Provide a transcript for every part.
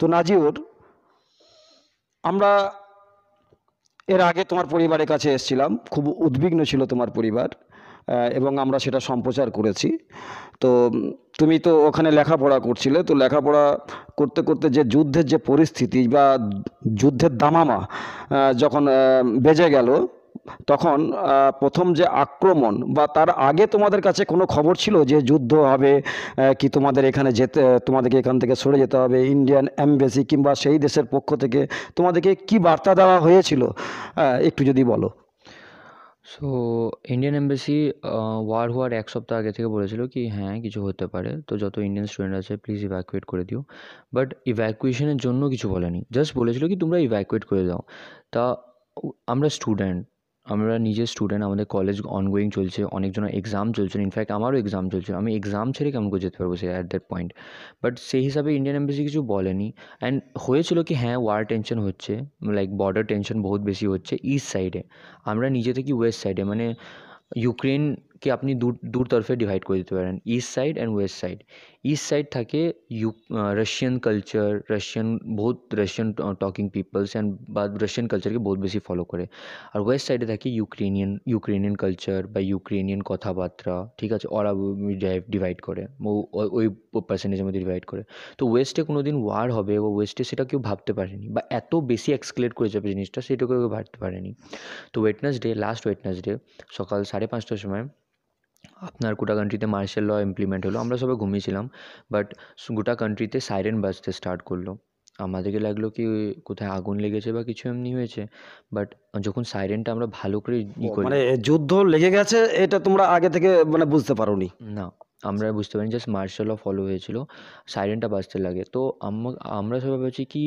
তো নাজিউর আমরা এর আগে তোমার পরিবারের কাছে এসছিলাম খুব উদ্বিগ্ন ছিল তোমার পরিবার এবং আমরা সেটা সম্প্রচার করেছি তো তুমি তো ওখানে লেখাপড়া করছিলে তো লেখাপড়া করতে করতে যে যুদ্ধের যে পরিস্থিতি বা যুদ্ধের দামামা যখন বেজে গেল তখন প্রথম যে আক্রমণ বা তার আগে তোমাদের কাছে কোনো খবর ছিল যে যুদ্ধ হবে কি তোমাদের এখানে যেতে তোমাদেরকে এখান থেকে সরে যেতে হবে ইন্ডিয়ান অ্যাম্বাসি কিংবা সেই দেশের পক্ষ থেকে তোমাদেরকে কি বার্তা দেওয়া হয়েছিল একটু যদি বলো সো ইন্ডিয়ান এম্বাসি ওয়ার হওয়ার এক সপ্তাহ আগে থেকে বলেছিল কি হ্যাঁ কিছু হতে পারে তো যত ইন্ডিয়ান স্টুডেন্ট আছে প্লিজ ইভ্যাকুয়েট করে দিও বাট ইভ্যাকুয়েশনের জন্য কিছু বলেনি জাস্ট বলেছিল কি তোমরা ইভ্যাকুয়েট করে দাও তা আমরা স্টুডেন্ট আমরা নিজের স্টুডেন্ট আমাদের কলেজ অনগোয়িং চলছে অনেকজনের এক্সাম চলছে ইনফ্যাক্ট আমারও এক্সাম চলছে আমি এক্সাম ছেড়ে কেমন করে যেতে পারবো সে অ্যাট দ্যাট পয়েন্ট বাট সেই হিসাবে ইন্ডিয়ান এম্বাসি কিছু বলেনি অ্যান্ড হয়েছিল কি হ্যাঁ ওয়ার টেনশন হচ্ছে লাইক বর্ডার টেনশন বহুত বেশি হচ্ছে ইস্ট সাইডে আমরা নিজে থেকে ওয়েস্ট সাইডে মানে ইউক্রেন কে আপনি দু দু তরফে ডিভাইড করে দিতে পারেন east side and west side east side থাকে ইউ রাশিয়ান কালচার রাশিয়ান বহুত রাশিয়ান টকিং পিপলস অ্যান্ড বা রাশিয়ান কালচারকে বহুত বেশি ফলো করে আর ওয়েস্ট সাইডে থাকে ইউক্রেনিয়ান ইউক্রেনিয়ান কালচার বা ইউক্রেনিয়ান কথাবার্তা ঠিক আছে ওরা ডিভাইড করে ওই পার্সেন্টেজের মধ্যে ডিভাইড করে তো ওয়েস্টে কোনো দিন ওয়ার হবে বা ওয়েস্টে সেটা কেউ ভাবতে পারেনি বা এত বেশি এক্সক্লেট করে যাবে জিনিসটা সেটা কেউ ভাবতে পারেনি তো ওয়েটনেসডে লাস্ট ওয়েটনেসডে সকাল সাড়ে পাঁচটার সময় আপনার গোটা কান্ট্রিতে মার্শাল ল ইমপ্লিমেন্ট হলো আমরা সবাই ঘুমিয়েছিলাম বাট গোটা কান্ট্রিতে সাইরেন বাজতে স্টার্ট করলো আমাদেরকে লাগলো কি কোথায় আগুন লেগেছে বা কিছু এমনি হয়েছে বাট যখন সাইরেনটা আমরা ভালো করে ই করি মানে যুদ্ধ লেগে গেছে এটা তোমরা আগে থেকে মানে বুঝতে পারোনি না আমরা বুঝতে পারিনি জাস্ট মার্শাল ল ফলো হয়েছিল সাইরেনটা বাজতে লাগে তো আমরা সবাই ভাবছি কি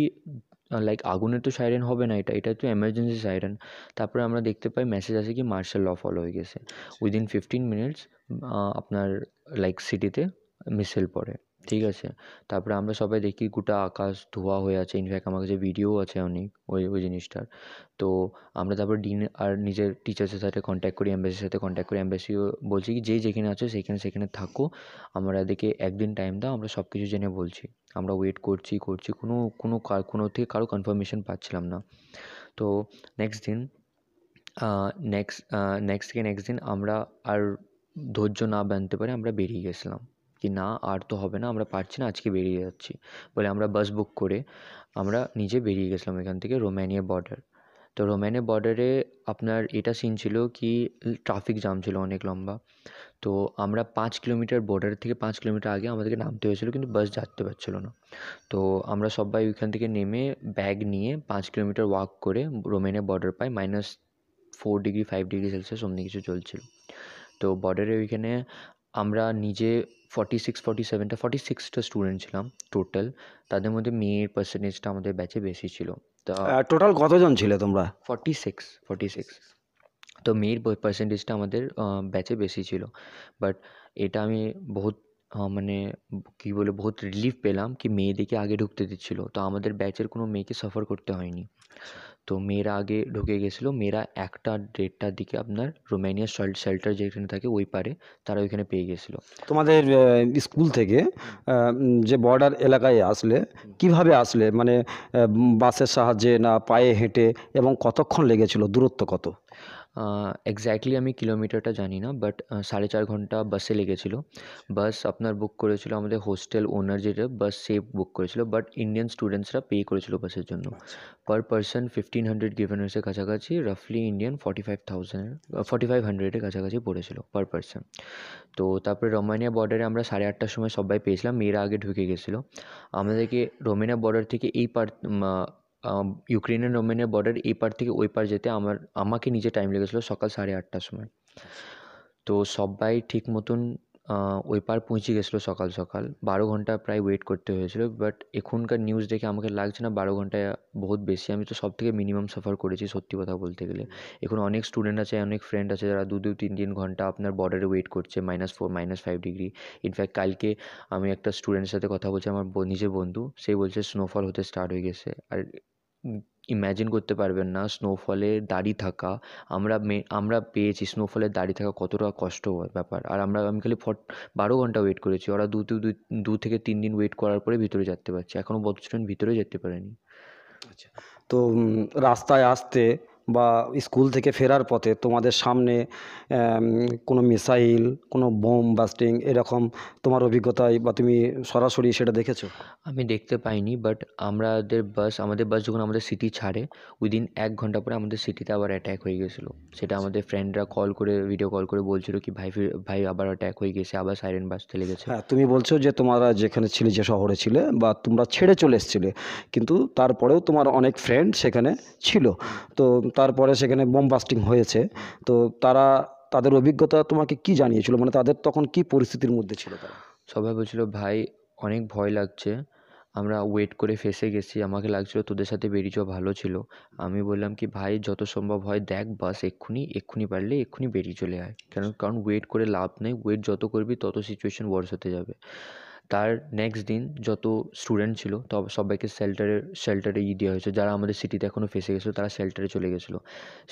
লাইক আগুনের তো সাইরেন হবে না এটা এটা তো এমার্জেন্সি সাইরেন তারপরে আমরা দেখতে পাই মেসেজ আসে কি মার্শাল ল ফলো হয়ে গেছে উইদিন ফিফটিন মিনিটস আপনার লাইক সিটিতে মিসেল পড়ে ঠিক আছে তারপরে আমরা সবাই দেখি গোটা আকাশ ধোয়া হয়ে আছে ইনফ্যাক্ট আমার কাছে ভিডিও আছে অনেক ওই ওই জিনিসটার তো আমরা তারপর ডিন আর নিজের টিচার্সের সাথে কন্ট্যাক্ট করি অ্যাম্বাসির সাথে কন্ট্যাক্ট করি এম্বাসিও বলছি কি যে যেখানে আছো সেখানে সেখানে থাকো আমরা এদিকে একদিন টাইম দাও আমরা সব কিছু জেনে বলছি আমরা ওয়েট করছি করছি কোনো কোনো কোনো থেকে কারো কনফার্মেশন পাচ্ছিলাম না তো নেক্সট দিন নেক্সট নেক্সট থেকে নেক্সট দিন আমরা আর ধৈর্য না বানতে পারে আমরা বেরিয়ে গেছিলাম কি না আর তো হবে না আমরা পারছি না আজকে বেরিয়ে যাচ্ছি বলে আমরা বাস বুক করে আমরা নিজে বেরিয়ে গেছিলাম এখান থেকে রোমানিয়া বর্ডার তো রোমানিয়া বর্ডারে আপনার এটা সিন ছিল কি ট্রাফিক জ্যাম ছিল অনেক লম্বা তো আমরা পাঁচ কিলোমিটার বর্ডার থেকে পাঁচ কিলোমিটার আগে আমাদেরকে নামতে হয়েছিল কিন্তু বাস যাতে পারছিল না তো আমরা সবাই ওইখান থেকে নেমে ব্যাগ নিয়ে পাঁচ কিলোমিটার ওয়াক করে রোমানিয়া বর্ডার পাই minus four degree five degree Celsius অমনি কিছু চলছিল তো বর্ডারে ওইখানে আমরা নিজে ফর্টি সিক্স ফর্টি সেভেনটা ফর্টি সিক্সটা স্টুডেন্ট ছিলাম টোটাল তাদের মধ্যে মেয়ের পার্সেন্টেজটা আমাদের ব্যাচে বেশি ছিল তা টোটাল কতজন ছিল তোমরা ফর্টি সিক্স ফর্টি সিক্স তো মেয়ের পার্সেন্টেজটা আমাদের ব্যাচে বেশি ছিল বাট এটা আমি বহুত মানে কি বলে বহুত রিলিফ পেলাম কি মেয়েদেরকে আগে ঢুকতে দিচ্ছিল তো আমাদের ব্যাচের কোনো মেয়েকে সফর করতে হয়নি তো মেয়েরা আগে ঢুকে গেছিলো মেয়েরা একটা দেড়টার দিকে আপনার রোমানিয়া চাইল্ড শেল্টার যেখানে থাকে ওই পারে তারা ওইখানে পেয়ে গেছিলো তোমাদের স্কুল থেকে যে বর্ডার এলাকায় আসলে কিভাবে আসলে মানে বাসের সাহায্যে না পায়ে হেঁটে এবং কতক্ষণ লেগেছিল দূরত্ব কত এক্স্যাক্টলি আমি কিলোমিটারটা জানি না বাট সাড়ে চার ঘন্টা বাসে লেগেছিলো বাস আপনার বুক করেছিল আমাদের হোস্টেল ওনার যেটা বাস সে বুক করেছিল বাট ইন্ডিয়ান স্টুডেন্টসরা পে করেছিল বাসের জন্য পার পার্সন ফিফটিন হান্ড্রেড গিভেনার্সের কাছাকাছি রাফলি ইন্ডিয়ান ফর্টি ফাইভ থাউজেন্ডের ফর্টি ফাইভ হান্ড্রেডের কাছাকাছি পড়েছিল পার পার্সন তো তারপরে রোমানিয়া বর্ডারে আমরা সাড়ে আটটার সময় সবাই পেয়েছিলাম মেয়েরা আগে ঢুকে গেছিলো আমাদেরকে রোমানিয়া বর্ডার থেকে এই পার ইউক্রেনের আর বর্ডার এই পার থেকে ওই পার যেতে আমার আমাকে নিজে টাইম লেগেছিলো সকাল সাড়ে আটটার সময় তো সবাই ঠিক মতন ওই পার পৌঁছে গেছিলো সকাল সকাল বারো ঘন্টা প্রায় ওয়েট করতে হয়েছিল বাট এখনকার নিউজ দেখে আমাকে লাগছে না বারো ঘন্টায় বহুত বেশি আমি তো সব থেকে মিনিমাম সাফার করেছি সত্যি কথা বলতে গেলে এখন অনেক স্টুডেন্ট আছে অনেক ফ্রেন্ড আছে যারা দু দু তিন তিন ঘন্টা আপনার বর্ডারে ওয়েট করছে minus four minus five degree in fact কালকে আমি একটা স্টুডেন্টের সাথে কথা বলছি আমার নিজের বন্ধু সেই বলছে স্নোফল হতে স্টার্ট হয়ে গেছে আর ইম্যাজিন করতে পারবেন না স্নোফলে দাঁড়িয়ে থাকা আমরা মে আমরা পেয়েছি স্নোফলে দাঁড়িয়ে থাকা কতটা কষ্ট ব্যাপার আর আমরা আমি খালি ফট বারো ঘন্টা ওয়েট করেছি ওরা দু দু দু থেকে তিন দিন ওয়েট করার পরে ভিতরে যেতে পারছি এখনও বত ভিতরে যেতে পারেনি আচ্ছা তো রাস্তায় আসতে বা স্কুল থেকে ফেরার পথে তোমাদের সামনে কোনো মিসাইল কোনো বোম বাস্টিং এরকম তোমার অভিজ্ঞতায় বা তুমি সরাসরি সেটা দেখেছো আমি দেখতে পাইনি বাট আমাদের বাস আমাদের বাস যখন আমাদের সিটি ছাড়ে উইদিন এক ঘন্টা পরে আমাদের সিটিতে আবার অ্যাট্যাক হয়ে গেছিলো সেটা আমাদের ফ্রেন্ডরা কল করে ভিডিও কল করে বলছিল কি ভাই ভাই আবার অ্যাট্যাক হয়ে গেছে আবার সাইরেন বাস চলে গেছে হ্যাঁ তুমি বলছো যে তোমরা যেখানে ছিলে যে শহরে ছিলে বা তোমরা ছেড়ে চলে এসেছিলে কিন্তু তারপরেও তোমার অনেক ফ্রেন্ড সেখানে ছিল তো তারপরে সেখানে বোম বাস্টিং হয়েছে তো তারা তাদের অভিজ্ঞতা তোমাকে কি জানিয়েছিল মানে তাদের তখন কি পরিস্থিতির মধ্যে ছিল সবাই বলছিল ভাই অনেক ভয় লাগছে আমরা ওয়েট করে ফেসে গেছি আমাকে লাগছিল তোদের সাথে বেরিয়ে যাওয়া ভালো ছিল আমি বললাম কি ভাই যত সম্ভব হয় দেখ বাস এক্ষুনি এক্ষুনি পারলে এক্ষুনি বেরিয়ে চলে আয় কেন কারণ ওয়েট করে লাভ নেই ওয়েট যত করবি তত সিচুয়েশন ওয়ার্স হতে যাবে তার নেক্সট দিন যত স্টুডেন্ট ছিল তো সবাইকে শেল্টারে শেল্টারে ই দেওয়া হয়েছে যারা আমাদের সিটিতে এখনও ফেসে গেছিলো তারা শেল্টারে চলে গেছিলো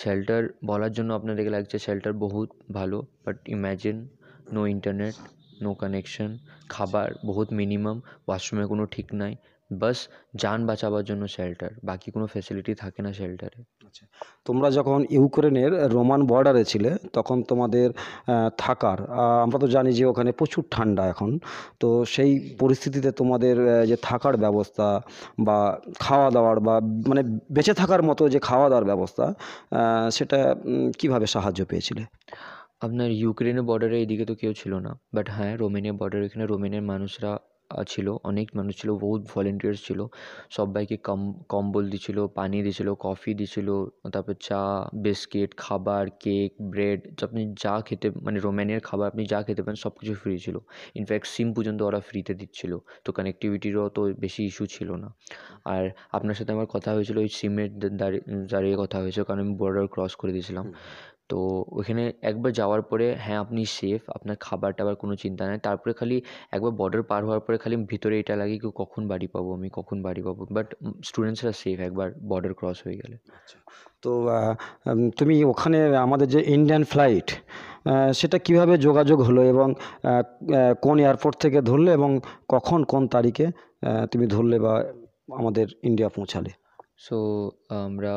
শেল্টার বলার জন্য আপনাদেরকে লাগছে শেল্টার বহুত ভালো but imagine no internet no connection খাবার বহুত মিনিমাম ওয়াশরুমের কোনো ঠিক নাই বাস যান বাঁচাবার জন্য শেল্টার বাকি কোনো ফেসিলিটি থাকে না শেল্টারে হয়েছে তোমরা যখন ইউক্রেনের রোমান বর্ডারে ছিলে তখন তোমাদের থাকার আমরা তো জানি যে ওখানে প্রচুর ঠান্ডা এখন তো সেই পরিস্থিতিতে তোমাদের যে থাকার ব্যবস্থা বা খাওয়া দাওয়ার বা মানে বেঁচে থাকার মতো যে খাওয়া দাওয়ার ব্যবস্থা সেটা কিভাবে সাহায্য পেয়েছিলে আপনার ইউক্রেনের বর্ডারে এদিকে তো কেউ ছিল না বাট হ্যাঁ রোমেনিয়া বর্ডার এখানে রোমেনের মানুষরা ছিল অনেক মানুষ ছিল বহুত ভলেন্টিয়ার্স ছিল সবাইকে কম কম্বল দিছিল পানি দিছিল কফি দিছিল তারপর চা বিস্কিট খাবার কেক ব্রেড আপনি যা খেতে মানে রোমানিয়ার খাবার আপনি যা খেতে পারেন সব কিছু ফ্রি ছিল ইনফ্যাক্ট সিম পর্যন্ত ওরা ফ্রিতে দিচ্ছিল তো কানেক্টিভিটিরও তো বেশি ইস্যু ছিল না আর আপনার সাথে আমার কথা হয়েছিল ওই সিমের দাঁড়িয়ে কথা হয়েছিল কারণ আমি বর্ডার ক্রস করে দিয়েছিলাম তো ওইখানে একবার যাওয়ার পরে হ্যাঁ আপনি সেফ আপনার খাবার টাবার কোনো চিন্তা নেই তারপরে খালি একবার বর্ডার পার হওয়ার পরে খালি ভিতরে এটা লাগে কি কখন বাড়ি পাবো আমি কখন বাড়ি পাবো বাট স্টুডেন্টসরা সেফ একবার বর্ডার ক্রস হয়ে গেলে আচ্ছা। তো তুমি ওখানে আমাদের যে ইন্ডিয়ান ফ্লাইট সেটা কিভাবে যোগাযোগ হলো এবং কোন এয়ারপোর্ট থেকে ধরলে এবং কখন কোন তারিখে তুমি ধরলে বা আমাদের ইন্ডিয়া পৌঁছালে সো আমরা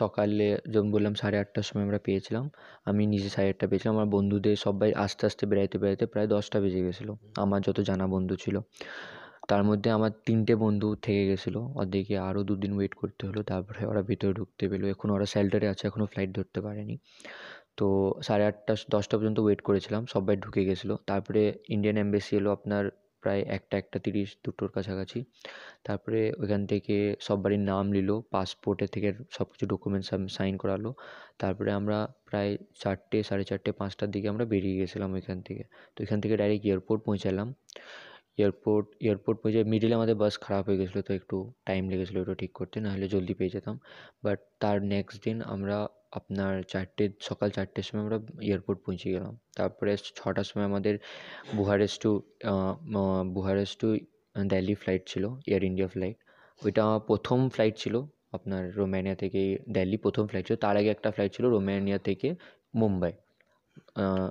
সকালে যেমন বললাম সাড়ে আটটার সময় আমরা পেয়েছিলাম আমি নিজে সাড়ে আটটা পেয়েছিলাম আমার বন্ধুদের সবাই আস্তে আস্তে বেড়াইতে বেড়াইতে প্রায় দশটা বেজে গেছিলো আমার যত জানা বন্ধু ছিল তার মধ্যে আমার তিনটে বন্ধু থেকে গেছিলো ওদেরকে আরও দুদিন ওয়েট করতে হলো তারপরে ওরা ভিতরে ঢুকতে পেলো এখন ওরা শেল্টারে আছে এখনও ফ্লাইট ধরতে পারেনি তো সাড়ে আটটা দশটা পর্যন্ত ওয়েট করেছিলাম সবাই ঢুকে গেছিলো তারপরে ইন্ডিয়ান অ্যাম্বাসি এলো আপনার প্রায় একটা একটা তিরিশ দুটোর কাছাকাছি তারপরে ওইখান থেকে বাড়ির নাম নিল পাসপোর্টের থেকে সব কিছু ডকুমেন্টস সাইন করালো তারপরে আমরা প্রায় চারটে সাড়ে চারটে পাঁচটার দিকে আমরা বেরিয়ে গেছিলাম ওইখান থেকে তো ওইখান থেকে ডাইরেক্ট এয়ারপোর্ট পৌঁছালাম এয়ারপোর্ট এয়ারপোর্ট পৌঁছে মিডিলে আমাদের বাস খারাপ হয়ে গেছিলো তো একটু টাইম লেগেছিলো ওটা ঠিক করতে নাহলে জলদি পেয়ে যেতাম বাট তার নেক্সট দিন আমরা আপনার চারটে সকাল চারটের সময় আমরা এয়ারপোর্ট পৌঁছে গেলাম তারপরে ছটার সময় আমাদের Bucharest to Bucharest to Delhi flight ছিল এয়ার ইন্ডিয়া ফ্লাইট ওইটা প্রথম ফ্লাইট ছিল আপনার রোমানিয়া থেকে দিল্লি প্রথম ফ্লাইট ছিল তার আগে একটা ফ্লাইট ছিল রোমানিয়া থেকে মুম্বাই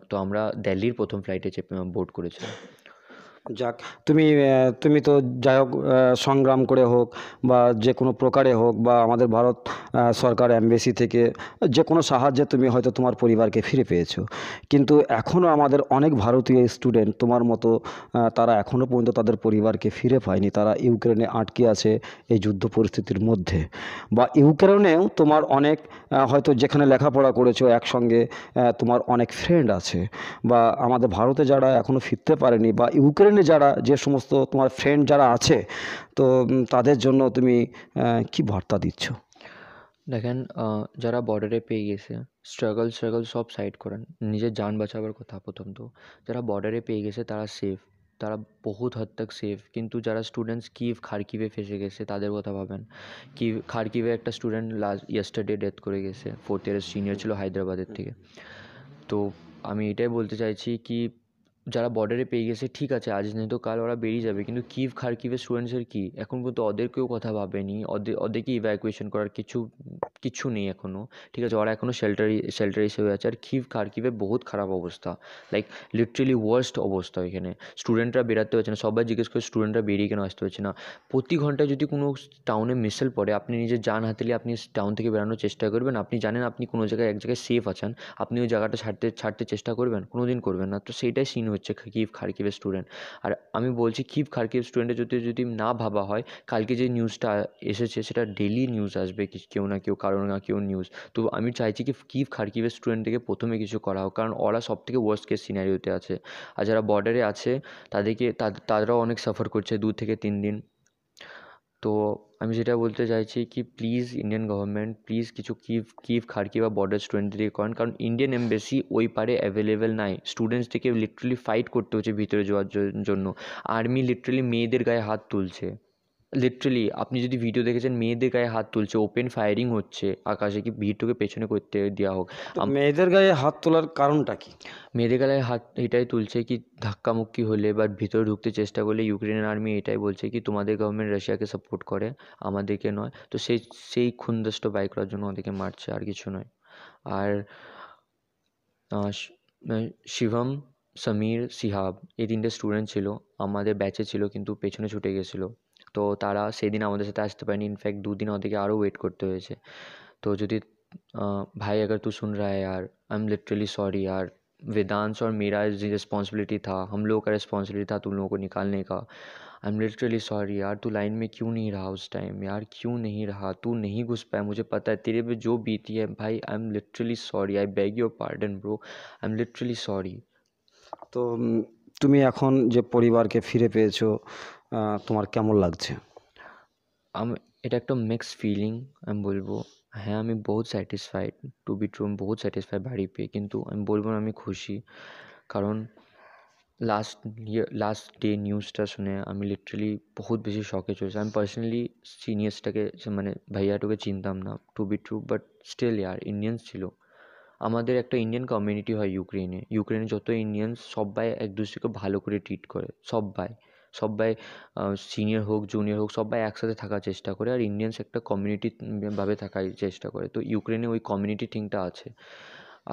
তো আমরা দিল্লির প্রথম ফ্লাইটে চেপে বোর্ড করেছিলাম যাক তুমি তুমি তো যাই হোক সংগ্রাম করে হোক বা যে কোনো প্রকারে হোক বা আমাদের ভারত সরকার অ্যাম্বেসি থেকে যে কোনো সাহায্যে তুমি হয়তো তোমার পরিবারকে ফিরে পেয়েছো কিন্তু এখনও আমাদের অনেক ভারতীয় স্টুডেন্ট তোমার মতো তারা এখনও পর্যন্ত তাদের পরিবারকে ফিরে পায়নি তারা ইউক্রেনে আটকে আছে এই যুদ্ধ পরিস্থিতির মধ্যে বা ইউক্রেনেও তোমার অনেক হয়তো যেখানে লেখাপড়া করেছো একসঙ্গে তোমার অনেক ফ্রেন্ড আছে বা আমাদের ভারতে যারা এখনও ফিরতে পারেনি বা ইউক্রেন ফ্রেন্ড যারা যে সমস্ত তোমার ফ্রেন্ড যারা আছে তো তাদের জন্য তুমি কি বার্তা দিচ্ছ দেখেন যারা বর্ডারে পেয়ে গেছে স্ট্রাগল স্ট্রাগল সব সাইড করেন নিজের যান বাঁচাবার কথা প্রথম তো যারা বর্ডারে পেয়ে গেছে তারা সেফ তারা বহুত হদ তক সেফ কিন্তু যারা স্টুডেন্টস কিভ খারকিভে ফেসে গেছে তাদের কথা ভাবেন কি খারকিভে একটা স্টুডেন্ট লাস্ট ইয়েস্টারডে ডেথ করে গেছে ফোর্থ ইয়ারের সিনিয়র ছিল হায়দ্রাবাদের থেকে তো আমি এটাই বলতে চাইছি কি যারা বর্ডারে পেয়ে গেছে ঠিক আছে আজ নয়তো কাল ওরা বেরিয়ে যাবে কিন্তু কিভ খারকিভের স্টুডেন্টসের কী এখন পর্যন্ত ওদেরকেও কথা ভাবেনি ওদের ওদেরকে ইভ্যাকুয়েশন করার কিছু কিছু নেই এখনও ঠিক আছে ওরা এখনও শেল্টার শেল্টার হিসেবে আছে আর কিভ খারকিভে বহুত খারাপ অবস্থা লাইক লিটারেলি ওয়ার্স্ট অবস্থা এখানে স্টুডেন্টরা বেরোতে পারছে না সবাই জিজ্ঞেস করে স্টুডেন্টরা বেরিয়ে কেন আসতে পারছে না প্রতি ঘন্টায় যদি কোনো টাউনে মিসেল পড়ে আপনি নিজের যান হাতে আপনি টাউন থেকে বেরানোর চেষ্টা করবেন আপনি জানেন আপনি কোনো জায়গায় এক জায়গায় সেফ আছেন আপনি ওই জায়গাটা ছাড়তে ছাড়তে চেষ্টা করবেন কোনো দিন করবেন না তো সেইটাই সিন হচ্ছে কিভ খার্কিভের স্টুডেন্ট আর আমি বলছি কিভ খারকিভ স্টুডেন্টের যদি যদি না ভাবা হয় কালকে যে নিউজটা এসেছে সেটা ডেলি নিউজ আসবে কেউ না কেউ কারো না কেউ নিউজ তো আমি চাইছি কি কিভ খার্কিভের স্টুডেন্ট থেকে প্রথমে কিছু করা হোক কারণ ওরা সব থেকে ওয়ার্স্ট কেস সিনারিওতে আছে আর যারা বর্ডারে আছে তাদেরকে তারাও অনেক সাফার করছে দু থেকে তিন দিন তো আমি যেটা বলতে চাইছি কি প্লিজ ইন্ডিয়ান গভর্নমেন্ট প্লিজ কিছু কিভ কিভ খাড়কি বা বর্ডার স্টুডেন্ট দিয়ে করেন কারণ ইন্ডিয়ান এম্বাসি ওই পারে অ্যাভেলেবেল নাই স্টুডেন্টসদেরকে লিটারালি ফাইট করতে হচ্ছে ভিতরে যাওয়ার জন্য আর্মি লিটারালি মেয়েদের গায়ে হাত তুলছে লিটারেলি আপনি যদি ভিডিও দেখেছেন মেয়েদের গায়ে হাত তুলছে ওপেন ফায়ারিং হচ্ছে আকাশে কি ভিড়টাকে পেছনে করতে দেওয়া হোক মেয়েদের গায়ে হাত তোলার কারণটা কি মেয়েদের গায়ে হাত এটাই তুলছে কি ধাক্কামুক্কি হলে বা ভিতরে ঢুকতে চেষ্টা করলে ইউক্রেনের আর্মি এটাই বলছে কি তোমাদের গভর্নমেন্ট রাশিয়াকে সাপোর্ট করে আমাদেরকে নয় তো সেই সেই খুনদষ্ট বাইক করার জন্য ওদেরকে মারছে আর কিছু নয় আর শিবম সমীর সিহাব এই তিনটে স্টুডেন্ট ছিল আমাদের ব্যাচে ছিল কিন্তু পেছনে ছুটে গেছিলো তো তারা সেদিন আমাদের সাথে আসতে পারেনি ইনফ্যাক্ট দুদিন ওদেরকে আরও ওয়েট করতে হয়েছে तो যদি भाई अगर तू सुन रहा है यार आई एम लिटरली सॉरी यार वेदांश और मेरा रिस्पॉन्सिबिलिटी था हम लोगों का रिस्पॉन्सिबिलिटी था तुम लोगों को निकालने का आई एम लिटरली सॉरी यार तू लाइन में क्यों नहीं रहा उस टाइम यार क्यों नहीं रहा तू नहीं घुस पाया मुझे पता है तेरे पे जो बीती है भाई I am literally sorry I beg your pardon bro I am literally sorry तो तुम्हें जो परिवार के फिर पे छो তোমার কেমন লাগছে আমি এটা একটা মিক্স ফিলিং আমি বলবো হ্যাঁ আমি বহুত স্যাটিসফাইড টু বি ট্রু আমি বহুত স্যাটিসফাইড বাড়ি পেয়ে কিন্তু আমি বলবো না আমি খুশি কারণ লাস্ট ইয়ার লাস্ট ডে নিউজটা শুনে আমি লিটারেলি বহুত বেশি শখে চলেছি আমি পার্সোনালি সিনিয়র্সটাকে মানে ভাইয়াটাকে চিনতাম না to be true but still ইয়ার ইন্ডিয়ানস ছিল আমাদের একটা ইন্ডিয়ান কমিউনিটি হয় ইউক্রেনে ইউক্রেনে যত ইন্ডিয়ানস সবাই এক দুসরিকে ভালো করে ট্রিট করে সবাই সব্বাই সিনিয়র হোক জুনিয়র হোক সব্বাই একসাথে থাকার চেষ্টা করে আর ইন্ডিয়ানস একটা কমিউনিটিভাবে ভাবে থাকার চেষ্টা করে তো ইউক্রেনে ওই কমিউনিটি থিংটা আছে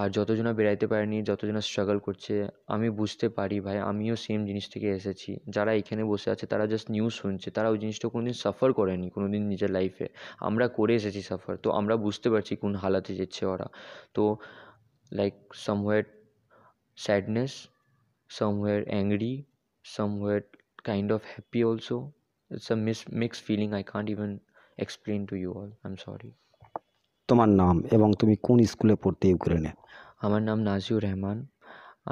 আর যতজনা বেরোতে পারেনি যতজনা স্ট্রাগল করছে আমি বুঝতে পারি ভাই আমিও সেম জিনিস থেকে এসেছি যারা এখানে বসে আছে তারা জাস্ট নিউজ শুনছে তারা ওই জিনিসটা কোনোদিন সাফার করেনি দিন নিজের লাইফে আমরা করে এসেছি সাফার তো আমরা বুঝতে পারছি কোন হালাতে যাচ্ছে ওরা তো like somewhere sadness somewhere angry somewhere kind of happy also. It's a mis- mixed feeling. I can't even explain to you all. I'm sorry. তোমার নাম এবং তুমি কোন স্কুলে পড়তে ইউক্রেনে আমার নাম নাজিউর রহমান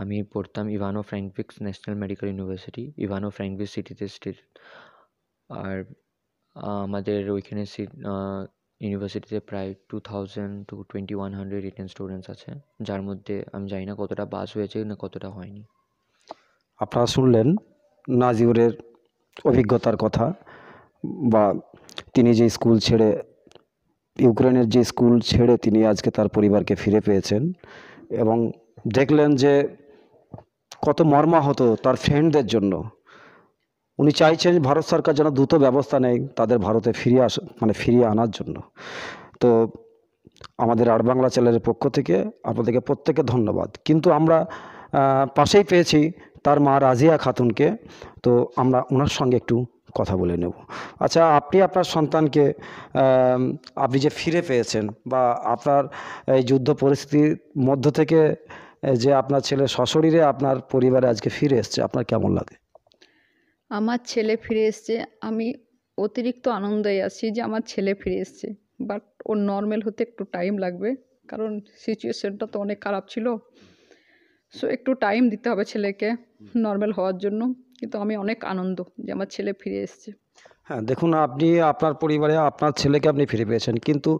আমি পড়তাম Ivano Frankivsk national medical university Ivano Frankivsk সিটিতে স্টেট আর আমাদের ওইখানে ইউনিভার্সিটিতে প্রায় two thousand to twenty one hundred return students আছে যার মধ্যে আমি জানি না কতটা বাস হয়েছে না কতটা হয়নি আপনারা শুনলেন নাজিউরের অভিজ্ঞতার কথা বা তিনি যে স্কুল ছেড়ে ইউক্রেনের যে স্কুল ছেড়ে তিনি আজকে তার পরিবারকে ফিরে পেয়েছেন এবং দেখলেন যে কত মর্মাহত তার ফ্রেন্ডদের জন্য উনি চাইছেন ভারত সরকার যেন দ্রুত ব্যবস্থা নেয় তাদের ভারতে ফিরিয়ে আস মানে ফিরিয়ে আনার জন্য তো আমাদের আর বাংলা চ্যানেলের পক্ষ থেকে আপনাদেরকে প্রত্যেকে ধন্যবাদ কিন্তু আমরা পাশেই পেয়েছি তার মা রাজিয়া খাতুনকে তো আমরা ওনার সঙ্গে একটু কথা বলে নেব আচ্ছা আপনি আপনার সন্তানকে আপনি যে ফিরে পেয়েছেন বা আপনার এই যুদ্ধ পরিস্থিতির মধ্য থেকে যে আপনার ছেলে সশরীরে আপনার পরিবারে আজকে ফিরে এসছে আপনার কেমন লাগে আমার ছেলে ফিরে এসছে আমি অতিরিক্ত আনন্দে আছি যে আমার ছেলে ফিরে এসছে বাট ওর নর্মাল হতে একটু টাইম লাগবে কারণ সিচুয়েশনটা তো অনেক খারাপ ছিল সো একটু টাইম দিতে হবে ছেলেকে নর্মাল হওয়ার জন্য কিন্তু আমি অনেক আনন্দ যে আমার ছেলে ফিরে এসছে হ্যাঁ দেখুন আপনি আপনার পরিবারে আপনার ছেলেকে আপনি ফিরে পেয়েছেন কিন্তু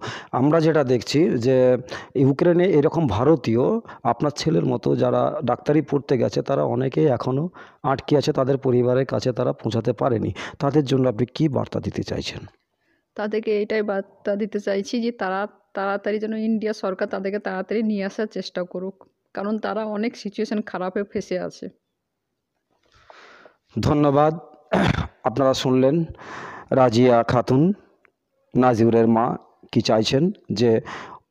আমরা যেটা দেখছি যে ইউক্রেনে এরকম ভারতীয় আপনার ছেলের মতো যারা ডাক্তারি পড়তে গেছে তারা অনেকেই এখনও আটকে আছে তাদের পরিবারের কাছে তারা পৌঁছাতে পারেনি তাদের জন্য আপনি কি বার্তা দিতে চাইছেন তাদেরকে এটাই বার্তা দিতে চাইছি যে তারা তাড়াতাড়ি যেন ইন্ডিয়া সরকার তাদেরকে তাড়াতাড়ি নিয়ে আসার চেষ্টা করুক কারণ তারা অনেক সিচুয়েশান খারাপে ফেসে আছে ধন্যবাদ আপনারা শুনলেন রাজিয়া খাতুন নাজিউরের মা কি চাইছেন যে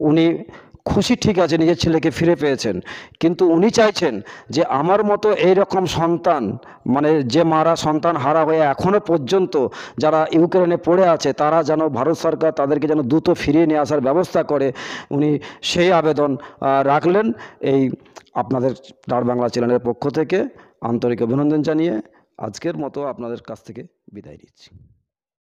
উনি খুশি ঠিক আছে নিজের ছেলেকে ফিরে পেয়েছেন কিন্তু উনি চাইছেন যে আমার মতো এই রকম সন্তান মানে যে মারা সন্তান হারা হয়ে এখনও পর্যন্ত যারা ইউক্রেনে পড়ে আছে তারা যেন ভারত সরকার তাদেরকে যেন দ্রুত ফিরিয়ে নিয়ে আসার ব্যবস্থা করে উনি সেই আবেদন রাখলেন এই আপনাদের ডার বাংলা চ্যানেলের পক্ষ থেকে আন্তরিক অভিনন্দন জানিয়ে আজকের মতো আপনাদের কাছ থেকে বিদায় নিচ্ছি